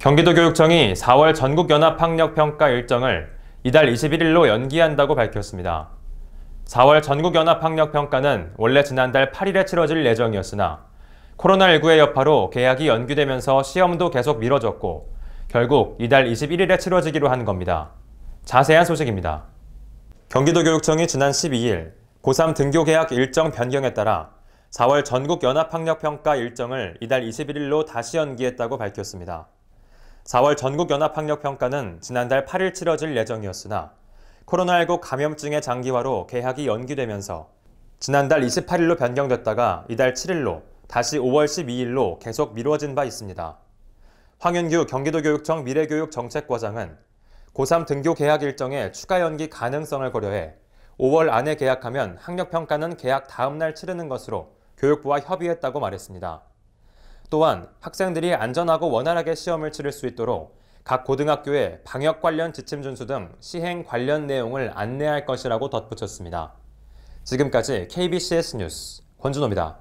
경기도교육청이 4월 전국연합학력평가 일정을 이달 21일로 연기한다고 밝혔습니다. 4월 전국연합학력평가는 원래 지난달 8일에 치러질 예정이었으나 코로나19의 여파로 계약이 연기되면서 시험도 계속 미뤄졌고 결국 이달 21일에 치러지기로 한 겁니다. 자세한 소식입니다. 경기도교육청이 지난 12일 고3 등교 계약 일정 변경에 따라 4월 전국연합학력평가 일정을 이달 21일로 다시 연기했다고 밝혔습니다. 4월 전국연합학력평가는 지난달 8일 치러질 예정이었으나 코로나19 감염증의 장기화로 개학이 연기되면서 지난달 28일로 변경됐다가 이달 7일로 다시 5월 12일로 계속 미뤄진 바 있습니다. 황윤규 경기도교육청 미래교육정책과장은 고3 등교 계약 일정에 추가 연기 가능성을 고려해 5월 안에 계약하면 학력평가는 계약 다음 날 치르는 것으로 교육부와 협의했다고 말했습니다. 또한 학생들이 안전하고 원활하게 시험을 치를 수 있도록 각 고등학교에 방역 관련 지침 준수 등 시행 관련 내용을 안내할 것이라고 덧붙였습니다. 지금까지 KBCS 뉴스 권준호입니다.